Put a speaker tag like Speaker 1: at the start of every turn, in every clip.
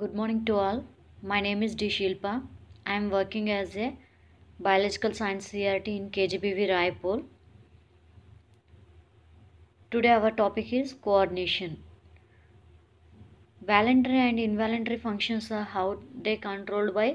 Speaker 1: Good morning to all. My name is D. Shilpa. I am working as a biological science CRT in KGBV Raipur. Today our topic is coordination. Voluntary and involuntary functions are how they controlled by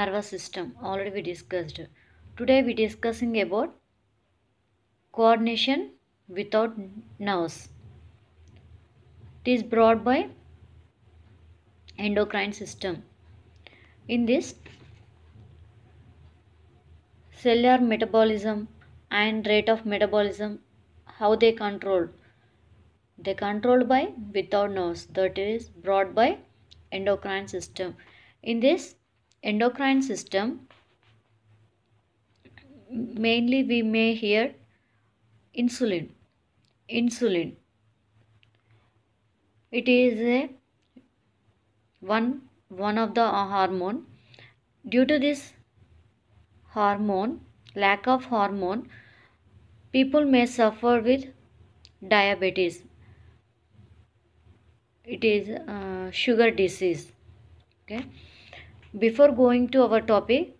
Speaker 1: nervous system. Already we discussed. Today we discussing about coordination without nerves. It is brought by endocrine system. In this, cellular metabolism and rate of metabolism, how they control? They controlled by without nose, that is brought by endocrine system. In this endocrine system, mainly we may hear insulin. Insulin. It is a one one of the uh, hormone due to this hormone lack of hormone people may suffer with diabetes it is uh, sugar disease okay before going to our topic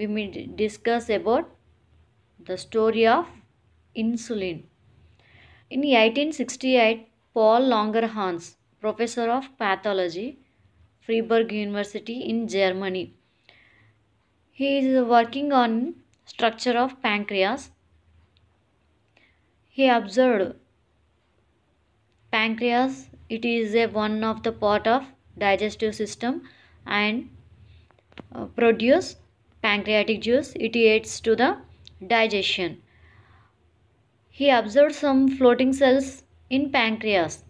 Speaker 1: we may discuss about the story of insulin in 1868 paul Longerhans, professor of pathology Freiburg University in Germany. He is working on structure of pancreas. He observed pancreas it is a one of the part of digestive system and uh, produce pancreatic juice it aids to the digestion he observed some floating cells in pancreas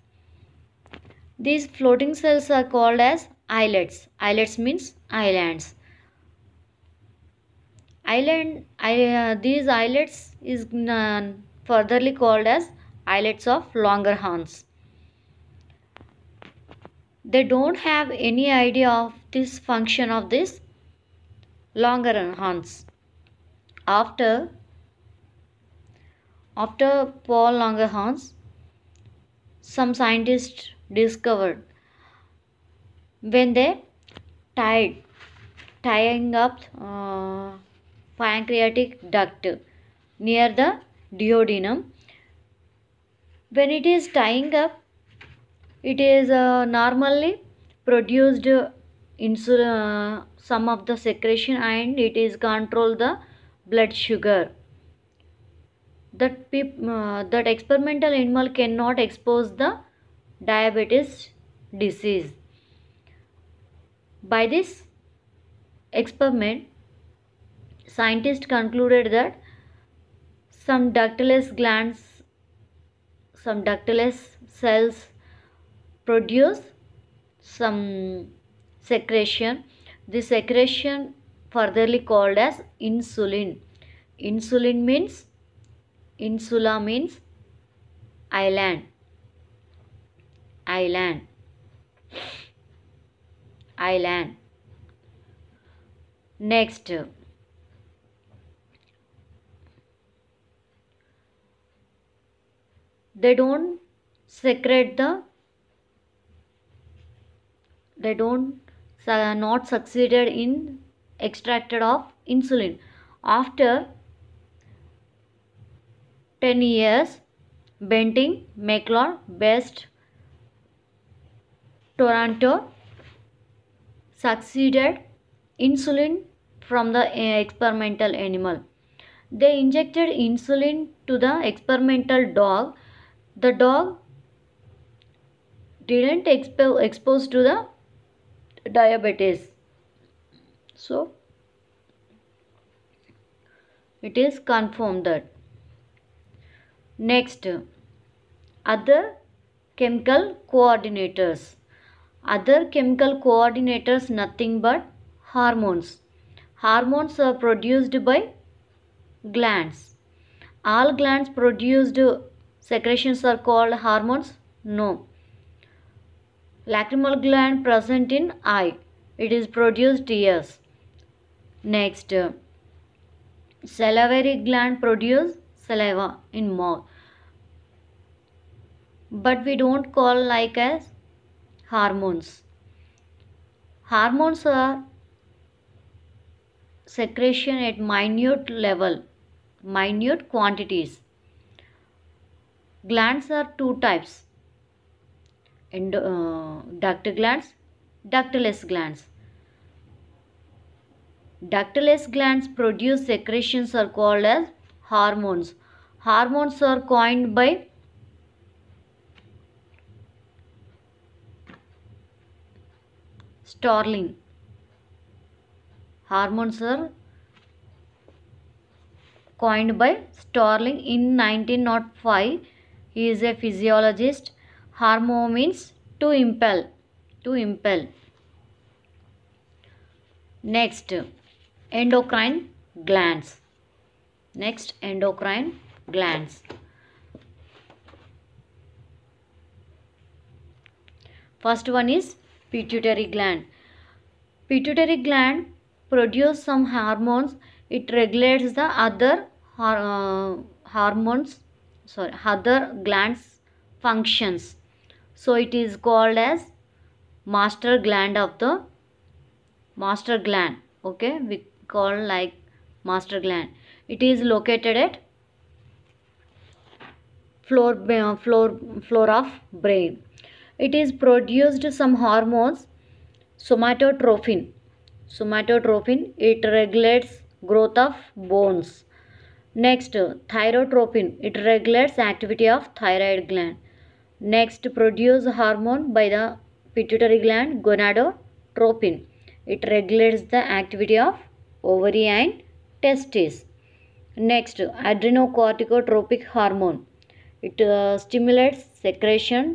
Speaker 1: these floating cells are called as islets islets means islands island uh, these islets is uh, furtherly called as islets of longer horns they don't have any idea of this function of this longerhorns after after paul longer horns some scientists discovered when they tied tying up uh, pancreatic duct near the duodenum when it is tying up it is uh, normally produced insulin uh, some of the secretion and it is control the blood sugar that peop, uh, that experimental animal cannot expose the diabetes disease by this experiment, scientists concluded that some ductless glands, some ductless cells produce some secretion. This secretion furtherly called as insulin. Insulin means, insula means island. Island island. Next, they don't secrete the they don't uh, not succeeded in extracted of insulin after 10 years Benting McLaw Best Toronto succeeded insulin from the eh, experimental animal. They injected insulin to the experimental dog. The dog didn't expo expose to the diabetes. So, it is confirmed that. Next, other chemical coordinators. Other chemical coordinators nothing but hormones. Hormones are produced by glands. All glands produced secretions are called hormones? No. Lacrimal gland present in eye. It is produced tears. Next, salivary gland produce saliva in mouth. But we don't call like as hormones. Hormones are secretion at minute level, minute quantities. Glands are two types, Endo, uh, ductal glands, ductless glands. Ductless glands produce secretions are called as hormones. Hormones are coined by starling hormones are coined by starling in 1905 he is a physiologist Hormone means to impel to impel next endocrine glands next endocrine glands first one is pituitary gland pituitary gland produce some hormones it regulates the other uh, hormones sorry other glands functions so it is called as master gland of the master gland okay we call like master gland it is located at floor uh, floor floor of brain it is produced some hormones somatotrophin somatotrophin it regulates growth of bones next thyrotropin it regulates activity of thyroid gland next produce hormone by the pituitary gland gonadotropin it regulates the activity of ovary and testes next adrenocorticotropic hormone it uh, stimulates secretion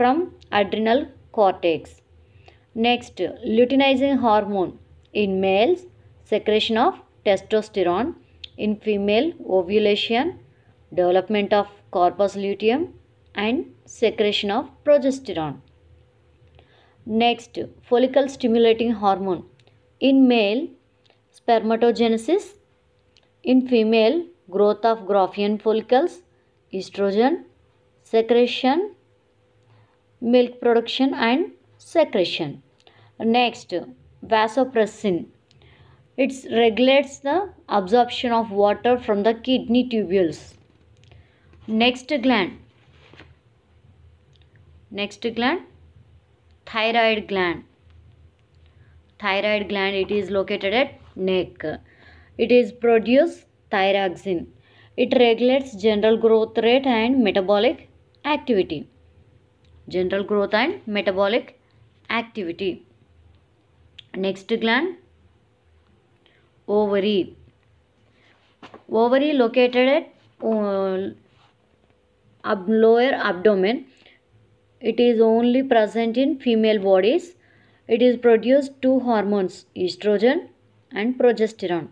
Speaker 1: from adrenal cortex Next, luteinizing hormone. In males, secretion of testosterone. In female, ovulation, development of corpus luteum and secretion of progesterone. Next, follicle stimulating hormone. In male, spermatogenesis. In female, growth of Graphene follicles, estrogen, secretion, milk production and secretion. Next, vasopressin. It regulates the absorption of water from the kidney tubules. Next gland. Next gland, thyroid gland. Thyroid gland, it is located at neck. It is produce thyroxine. It regulates general growth rate and metabolic activity. General growth and metabolic activity. Next gland, ovary. Ovary located at uh, ab lower abdomen. It is only present in female bodies. It is produced two hormones, estrogen and progesterone.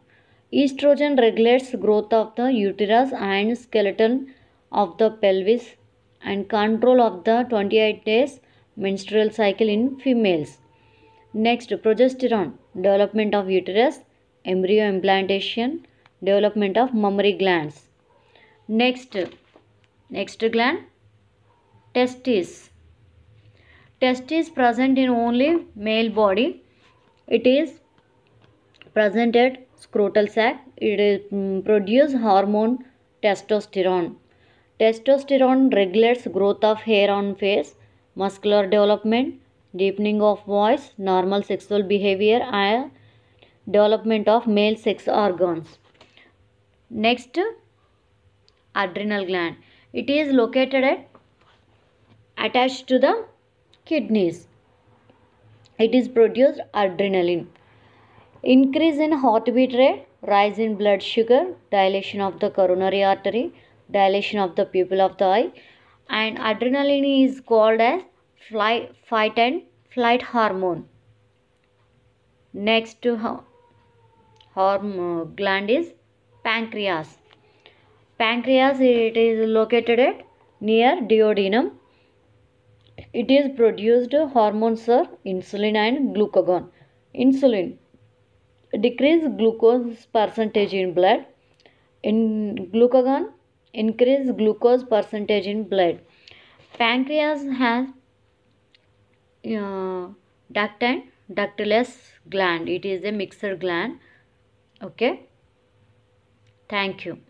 Speaker 1: Estrogen regulates growth of the uterus and skeleton of the pelvis and control of the 28 days menstrual cycle in females. Next, progesterone, development of uterus, embryo implantation, development of mammary glands. Next, next gland, testes. Testes present in only male body. It is present at scrotal sac. It is, um, produce hormone testosterone. Testosterone regulates growth of hair on face muscular development, deepening of voice, normal sexual behavior and development of male sex organs. Next, adrenal gland. It is located at attached to the kidneys. It is produced adrenaline. Increase in heartbeat rate, rise in blood sugar, dilation of the coronary artery, dilation of the pupil of the eye and adrenaline is called as fly, fight and flight hormone. Next to hormone gland is pancreas. Pancreas it is located at near duodenum. It is produced hormones are insulin and glucagon. Insulin decrease glucose percentage in blood. In glucagon increase glucose percentage in blood. Pancreas has uh, duct and ductless gland it is a mixer gland okay thank you